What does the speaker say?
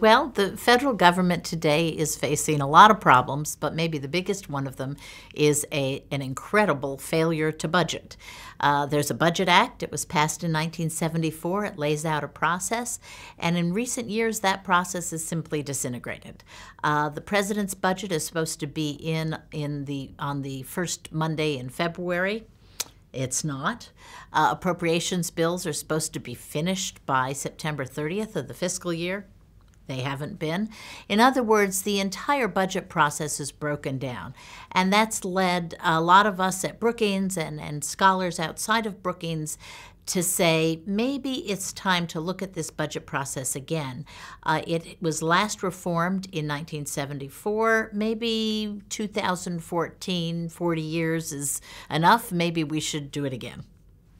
Well, the federal government today is facing a lot of problems, but maybe the biggest one of them is a, an incredible failure to budget. Uh, there's a Budget Act. It was passed in 1974. It lays out a process, and in recent years, that process is simply disintegrated. Uh, the president's budget is supposed to be in in the on the first Monday in February. It's not. Uh, appropriations bills are supposed to be finished by September 30th of the fiscal year they haven't been. In other words, the entire budget process is broken down. And that's led a lot of us at Brookings and, and scholars outside of Brookings to say maybe it's time to look at this budget process again. Uh, it was last reformed in 1974, maybe 2014, 40 years is enough, maybe we should do it again.